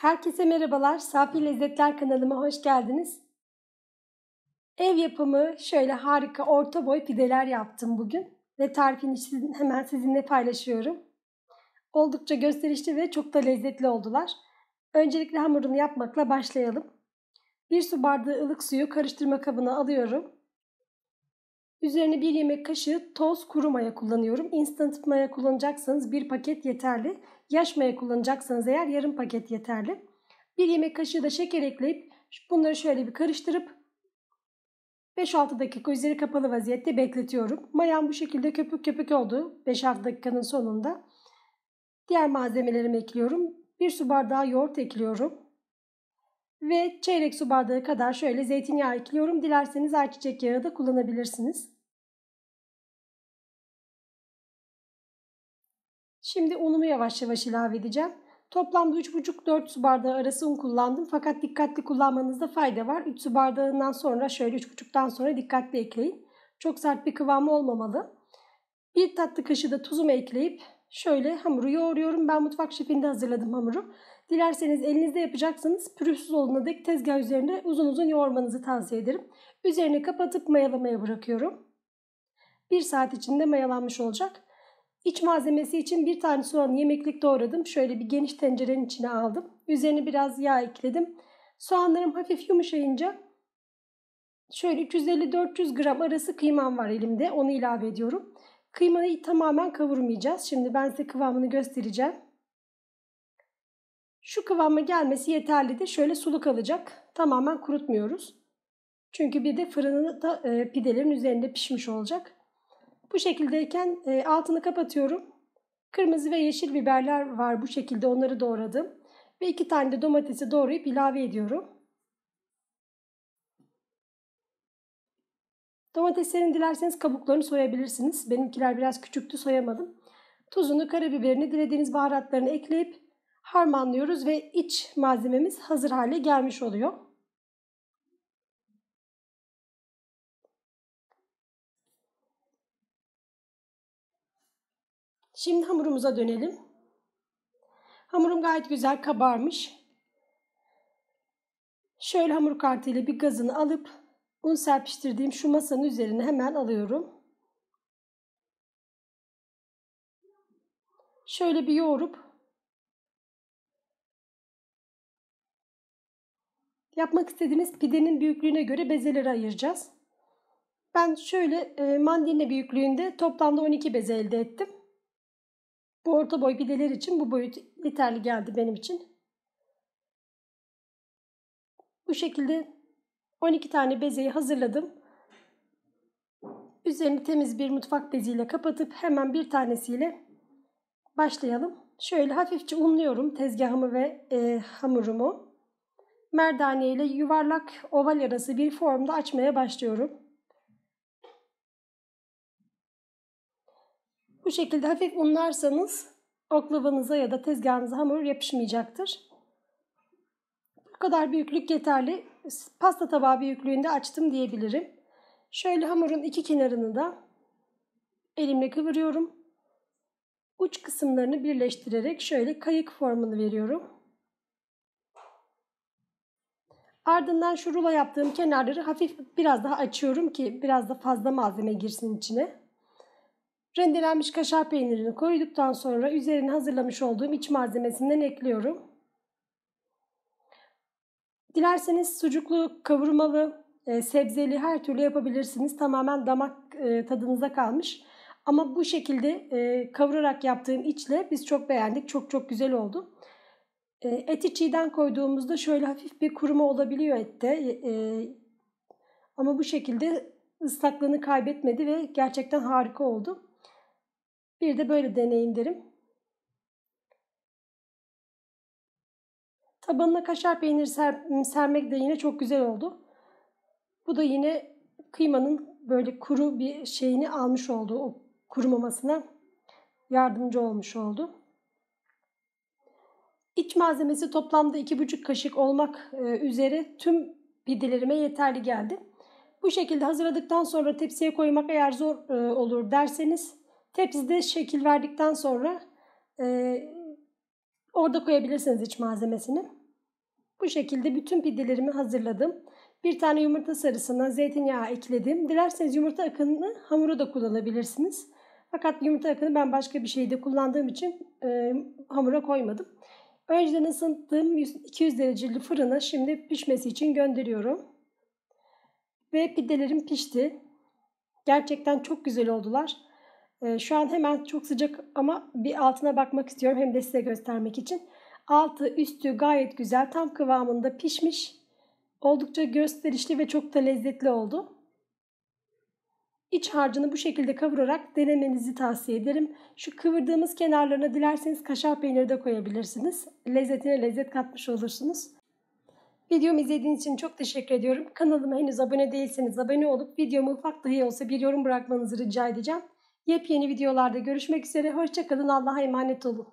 Herkese merhabalar. Safi Lezzetler kanalıma hoş geldiniz. Ev yapımı şöyle harika orta boy pideler yaptım bugün ve tarifini sizin, hemen sizinle paylaşıyorum. Oldukça gösterişli ve çok da lezzetli oldular. Öncelikle hamurunu yapmakla başlayalım. Bir su bardağı ılık suyu karıştırma kabına alıyorum. Üzerine bir yemek kaşığı toz kuru maya kullanıyorum. Instant maya kullanacaksanız bir paket yeterli. Yaş maya kullanacaksanız eğer yarım paket yeterli. Bir yemek kaşığı da şeker ekleyip bunları şöyle bir karıştırıp 5-6 dakika üzeri kapalı vaziyette bekletiyorum. Mayam bu şekilde köpük köpük oldu 5-6 dakikanın sonunda. Diğer malzemelerimi ekliyorum. 1 su bardağı yoğurt ekliyorum. Ve çeyrek su bardağı kadar şöyle zeytinyağı ekliyorum. Dilerseniz ayçiçek yağı da kullanabilirsiniz. Şimdi unumu yavaş yavaş ilave edeceğim. Toplamda 3,5-4 su bardağı arası un kullandım. Fakat dikkatli kullanmanızda fayda var. 3 su bardağından sonra şöyle 3,5'tan sonra dikkatli ekleyin. Çok sert bir kıvamı olmamalı. 1 tatlı kaşığı da tuzumu ekleyip şöyle hamuru yoğuruyorum. Ben mutfak şefinde hazırladım hamuru. Dilerseniz elinizde yapacaksınız. Pürüzsüz olduğuna dek tezgah üzerinde uzun uzun yoğurmanızı tavsiye ederim. Üzerini kapatıp mayalamaya bırakıyorum. 1 saat içinde mayalanmış olacak. İç malzemesi için bir tane soğan yemeklik doğradım. Şöyle bir geniş tencerenin içine aldım. Üzerine biraz yağ ekledim. Soğanlarım hafif yumuşayınca şöyle 350-400 gram arası kıymam var elimde. Onu ilave ediyorum. Kıymayı tamamen kavurmayacağız. Şimdi ben size kıvamını göstereceğim. Şu kıvama gelmesi yeterli de, Şöyle sulu kalacak. Tamamen kurutmuyoruz. Çünkü bir de fırını da e, pidelerin üzerinde pişmiş olacak. Bu şekildeyken e, altını kapatıyorum. Kırmızı ve yeşil biberler var bu şekilde onları doğradım. Ve iki tane de domatesi doğrayıp ilave ediyorum. Domateslerin dilerseniz kabuklarını soyabilirsiniz. Benimkiler biraz küçüktü soyamadım. Tuzunu, karabiberini, dilediğiniz baharatlarını ekleyip harmanlıyoruz ve iç malzememiz hazır hale gelmiş oluyor. Şimdi hamurumuza dönelim. Hamurum gayet güzel kabarmış. Şöyle hamur kartıyla bir gazını alıp un serpiştirdiğim şu masanın üzerine hemen alıyorum. Şöyle bir yoğurup yapmak istediğiniz pidenin büyüklüğüne göre bezeleri ayıracağız. Ben şöyle e, mandalina büyüklüğünde toplamda 12 beze elde ettim. Bu orta boy pideler için bu boyut yeterli geldi benim için. Bu şekilde 12 tane bezeyi hazırladım. Üzerini temiz bir mutfak beziyle kapatıp hemen bir tanesiyle başlayalım. Şöyle hafifçe unluyorum tezgahımı ve e, hamurumu. Merdane ile yuvarlak oval arası bir formda açmaya başlıyorum. Bu şekilde hafif unlarsanız oklavanıza ya da tezgahınıza hamur yapışmayacaktır. Bu kadar büyüklük yeterli. Pasta tabağı büyüklüğünde açtım diyebilirim. Şöyle hamurun iki kenarını da elimle kıvırıyorum. Uç kısımlarını birleştirerek şöyle kayık formunu veriyorum. Ardından şu rula yaptığım kenarları hafif biraz daha açıyorum ki biraz da fazla malzeme girsin içine. Rendelenmiş kaşar peynirini koyduktan sonra üzerine hazırlamış olduğum iç malzemesinden ekliyorum. Dilerseniz sucuklu, kavurmalı, e, sebzeli her türlü yapabilirsiniz. Tamamen damak e, tadınıza kalmış. Ama bu şekilde e, kavurarak yaptığım içle biz çok beğendik. Çok çok güzel oldu. Eti çiğden koyduğumuzda şöyle hafif bir kuruma olabiliyor ette. Ama bu şekilde ıslaklığını kaybetmedi ve gerçekten harika oldu. Bir de böyle deneyin derim. Tabanına kaşar peynir ser, sermek de yine çok güzel oldu. Bu da yine kıymanın böyle kuru bir şeyini almış oldu. O kurumamasına yardımcı olmuş oldu. İç malzemesi toplamda 2,5 kaşık olmak e, üzere tüm pidelerime yeterli geldi. Bu şekilde hazırladıktan sonra tepsiye koymak eğer zor e, olur derseniz Tepside şekil verdikten sonra e, orada koyabilirsiniz iç malzemesini. Bu şekilde bütün pidelerimi hazırladım. Bir tane yumurta sarısına zeytinyağı ekledim. Dilerseniz yumurta akını hamura da kullanabilirsiniz. Fakat yumurta akını ben başka bir şeyde kullandığım için e, hamura koymadım. Önceden ısıttığım 200 dereceli fırına şimdi pişmesi için gönderiyorum. Ve pidelerim pişti. Gerçekten çok güzel oldular. Ee, şu an hemen çok sıcak ama bir altına bakmak istiyorum hem de size göstermek için. Altı üstü gayet güzel tam kıvamında pişmiş. Oldukça gösterişli ve çok da lezzetli oldu. İç harcını bu şekilde kavurarak denemenizi tavsiye ederim. Şu kıvırdığımız kenarlarına dilerseniz kaşar peyniri de koyabilirsiniz. Lezzetine lezzet katmış olursunuz. Videomu izlediğiniz için çok teşekkür ediyorum. Kanalıma henüz abone değilseniz abone olup videomu ufak dahi olsa bir yorum bırakmanızı rica edeceğim. Yepyeni videolarda görüşmek üzere. Hoşçakalın. Allah'a emanet olun.